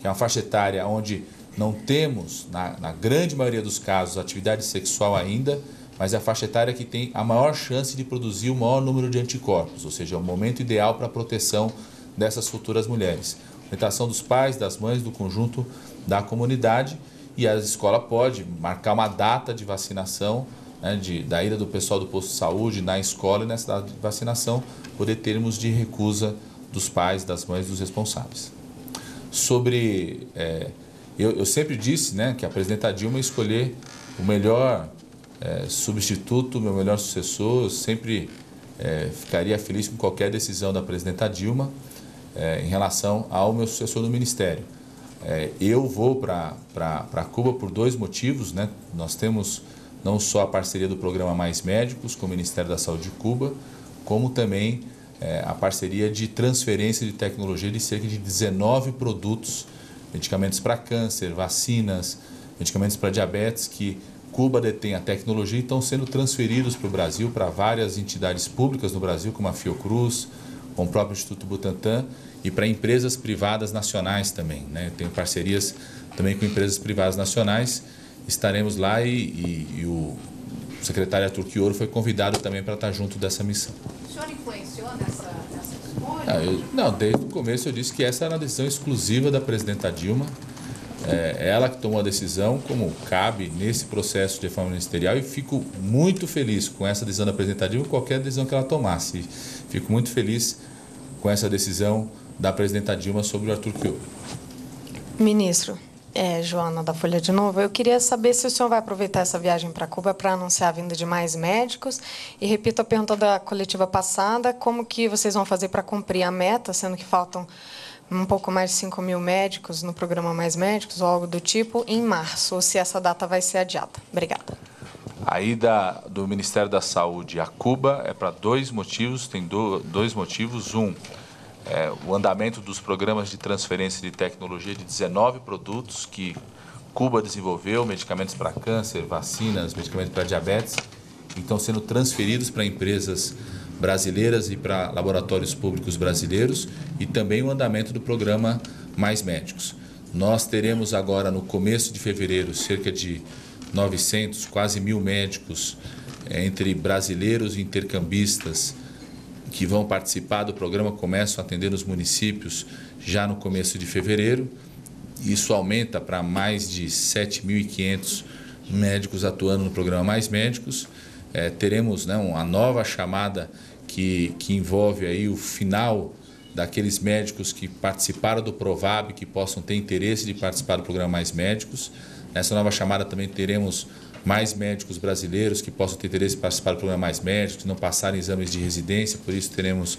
que é uma faixa etária onde não temos, na, na grande maioria dos casos, atividade sexual ainda, mas é a faixa etária que tem a maior chance de produzir o maior número de anticorpos, ou seja, é o momento ideal para a proteção dessas futuras mulheres. Orientação dos pais, das mães, do conjunto da comunidade e a escola pode marcar uma data de vacinação, né, de, da ida do pessoal do posto de saúde na escola e nessa data de vacinação, poder termos de recusa dos pais, das mães, dos responsáveis. Sobre. É, eu, eu, sempre disse né, que a presidenta Dilma escolher o melhor é, substituto, o meu melhor sucessor, eu sempre é, ficaria feliz com qualquer decisão da presidenta Dilma é, em relação ao meu sucessor no ministério. É, eu vou para Cuba por dois motivos, né? Nós temos não só a parceria do programa Mais Médicos com o Ministério da Saúde de Cuba, como também é, a parceria de transferência de tecnologia de cerca de 19 produtos, medicamentos para câncer, vacinas, medicamentos para diabetes, que Cuba detém a tecnologia e estão sendo transferidos para o Brasil, para várias entidades públicas no Brasil, como a Fiocruz, com o próprio Instituto Butantan, e para empresas privadas nacionais também. Né? Eu tenho parcerias também com empresas privadas nacionais. Estaremos lá e, e, e o secretário Arthur Quioro foi convidado também para estar junto dessa missão. O senhor influenciou nessa, nessa escolha? Não, ah, eu, não, desde o começo eu disse que essa era uma decisão exclusiva da presidenta Dilma. É ela que tomou a decisão, como cabe nesse processo de reforma ministerial, e fico muito feliz com essa decisão da presidenta Dilma, qualquer decisão que ela tomasse. Fico muito feliz com essa decisão da presidenta Dilma sobre o Arthur Kiel. Ministro, é, Joana da Folha de novo. Eu queria saber se o senhor vai aproveitar essa viagem para Cuba para anunciar a vinda de mais médicos. E repito a pergunta da coletiva passada: como que vocês vão fazer para cumprir a meta, sendo que faltam um pouco mais de 5 mil médicos no programa Mais Médicos ou algo do tipo, em março, ou se essa data vai ser adiada? Obrigada. A ida do Ministério da Saúde a Cuba é para dois motivos, tem do, dois motivos. Um, é, o andamento dos programas de transferência de tecnologia de 19 produtos que Cuba desenvolveu, medicamentos para câncer, vacinas, medicamentos para diabetes, estão sendo transferidos para empresas brasileiras e para laboratórios públicos brasileiros e também o andamento do programa Mais Médicos. Nós teremos agora, no começo de fevereiro, cerca de 900, quase mil médicos, é, entre brasileiros e intercambistas que vão participar do programa começam a atender nos municípios já no começo de fevereiro. Isso aumenta para mais de 7.500 médicos atuando no programa Mais Médicos. É, teremos né, uma nova chamada que, que envolve aí o final daqueles médicos que participaram do Provab, que possam ter interesse de participar do programa Mais Médicos. Nessa nova chamada também teremos mais médicos brasileiros que possam ter interesse em participar do programa Mais Médicos, não passarem exames de residência, por isso teremos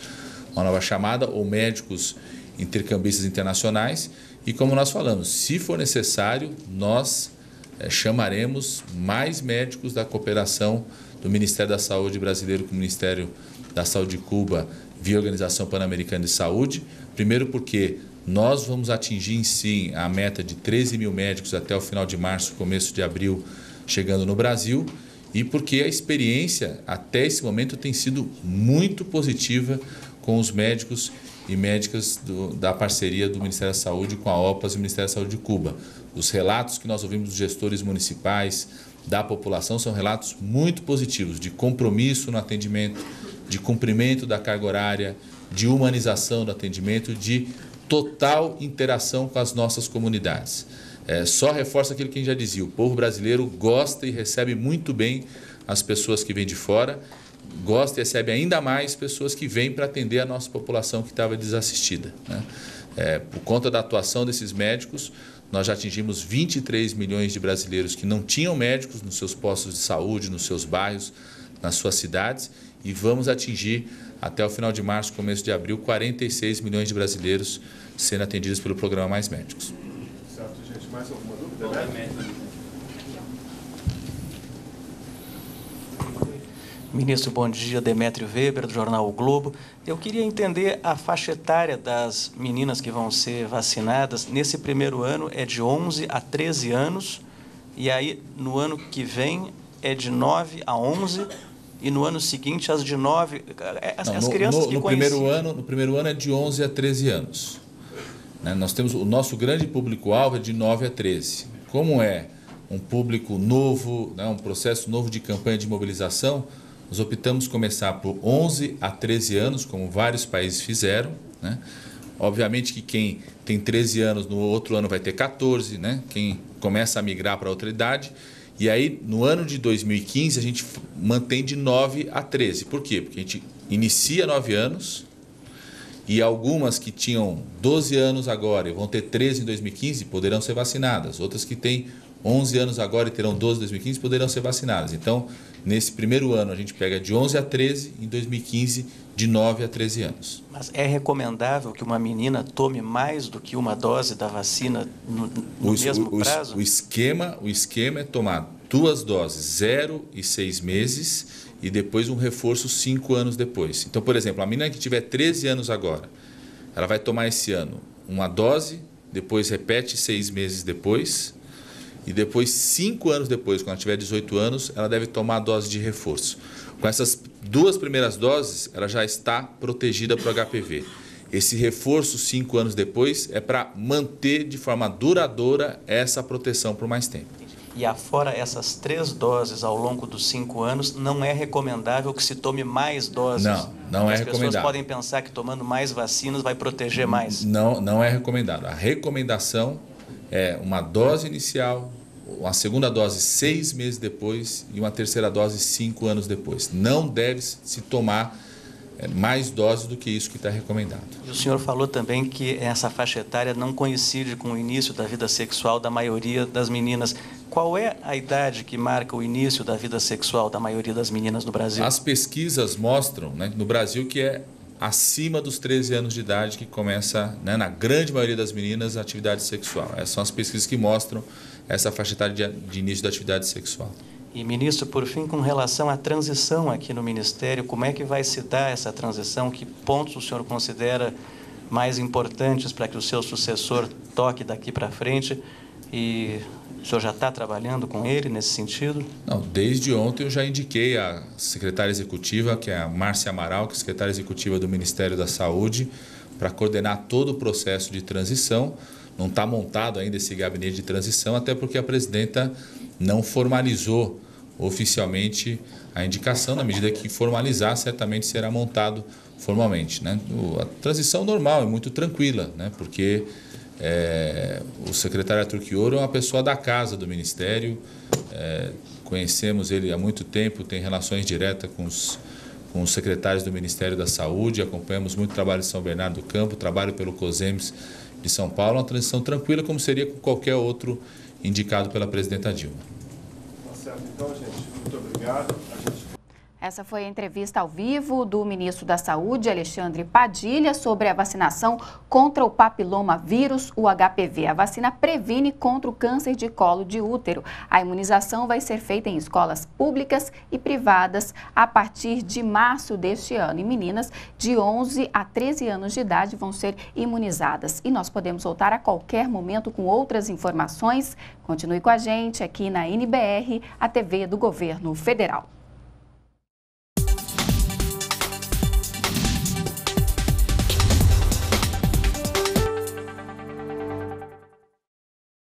uma nova chamada, ou médicos intercambistas internacionais. E como nós falamos, se for necessário, nós é, chamaremos mais médicos da cooperação do Ministério da Saúde brasileiro com o Ministério da Saúde de Cuba via Organização Pan-Americana de Saúde. Primeiro porque nós vamos atingir, sim, a meta de 13 mil médicos até o final de março, começo de abril chegando no Brasil e porque a experiência até esse momento tem sido muito positiva com os médicos e médicas do, da parceria do Ministério da Saúde com a OPAS e o Ministério da Saúde de Cuba. Os relatos que nós ouvimos dos gestores municipais, da população, são relatos muito positivos de compromisso no atendimento, de cumprimento da carga horária, de humanização do atendimento, de total interação com as nossas comunidades. É, só reforça aquilo que a gente já dizia: o povo brasileiro gosta e recebe muito bem as pessoas que vêm de fora, gosta e recebe ainda mais pessoas que vêm para atender a nossa população que estava desassistida. Né? É, por conta da atuação desses médicos, nós já atingimos 23 milhões de brasileiros que não tinham médicos nos seus postos de saúde, nos seus bairros, nas suas cidades, e vamos atingir até o final de março, começo de abril, 46 milhões de brasileiros sendo atendidos pelo programa Mais Médicos. Mais alguma dúvida? Né? Ministro, bom dia. Demétrio Weber, do jornal O Globo. Eu queria entender a faixa etária das meninas que vão ser vacinadas. Nesse primeiro ano é de 11 a 13 anos, e aí no ano que vem é de 9 a 11 e no ano seguinte as de 9. É, as, Não, as crianças no, que no primeiro ano No primeiro ano é de 11 a 13 anos. Né? Nós temos o nosso grande público-alvo é de 9 a 13. Como é um público novo, né? um processo novo de campanha de mobilização, nós optamos começar por 11 a 13 anos, como vários países fizeram. Né? Obviamente que quem tem 13 anos no outro ano vai ter 14, né? quem começa a migrar para outra idade. E aí, no ano de 2015, a gente mantém de 9 a 13. Por quê? Porque a gente inicia 9 anos, e algumas que tinham 12 anos agora e vão ter 13 em 2015 poderão ser vacinadas. Outras que têm 11 anos agora e terão 12 em 2015 poderão ser vacinadas. Então, nesse primeiro ano, a gente pega de 11 a 13, em 2015, de 9 a 13 anos. Mas é recomendável que uma menina tome mais do que uma dose da vacina no, no mesmo prazo? O esquema, o esquema é tomar duas doses, 0 e 6 meses e depois um reforço cinco anos depois. Então, por exemplo, a menina que tiver 13 anos agora, ela vai tomar esse ano uma dose, depois repete seis meses depois, e depois, cinco anos depois, quando ela tiver 18 anos, ela deve tomar a dose de reforço. Com essas duas primeiras doses, ela já está protegida para o HPV. Esse reforço, cinco anos depois, é para manter de forma duradoura essa proteção por mais tempo e afora essas três doses ao longo dos cinco anos, não é recomendável que se tome mais doses. Não, não é recomendável. As pessoas podem pensar que tomando mais vacinas vai proteger mais. Não, não é recomendado. A recomendação é uma dose inicial, uma segunda dose seis meses depois e uma terceira dose cinco anos depois. Não deve se tomar é, mais doses do que isso que está recomendado. E o senhor falou também que essa faixa etária não coincide com o início da vida sexual da maioria das meninas qual é a idade que marca o início da vida sexual da maioria das meninas no Brasil? As pesquisas mostram, né, no Brasil, que é acima dos 13 anos de idade que começa, né, na grande maioria das meninas, a atividade sexual. Essas são as pesquisas que mostram essa faixa etária de, de início da atividade sexual. E, ministro, por fim, com relação à transição aqui no Ministério, como é que vai se dar essa transição? Que pontos o senhor considera mais importantes para que o seu sucessor toque daqui para frente? E o senhor já está trabalhando com ele nesse sentido? Não, desde ontem eu já indiquei à secretária executiva, que é a Márcia Amaral, que é secretária executiva do Ministério da Saúde, para coordenar todo o processo de transição. Não está montado ainda esse gabinete de transição, até porque a presidenta não formalizou oficialmente a indicação. Na medida que formalizar, certamente será montado formalmente. Né? A transição normal é muito tranquila, né? porque é, o secretário Arthur Quioro é uma pessoa da casa do Ministério, é, conhecemos ele há muito tempo, tem relações diretas com os, com os secretários do Ministério da Saúde, acompanhamos muito o trabalho de São Bernardo do Campo, trabalho pelo COSEMES de São Paulo, uma transição tranquila como seria com qualquer outro indicado pela presidenta Dilma. Tá certo, então, gente, muito obrigado. Essa foi a entrevista ao vivo do ministro da Saúde, Alexandre Padilha, sobre a vacinação contra o papiloma vírus, o HPV. A vacina previne contra o câncer de colo de útero. A imunização vai ser feita em escolas públicas e privadas a partir de março deste ano. E meninas de 11 a 13 anos de idade vão ser imunizadas. E nós podemos voltar a qualquer momento com outras informações. Continue com a gente aqui na NBR, a TV do Governo Federal.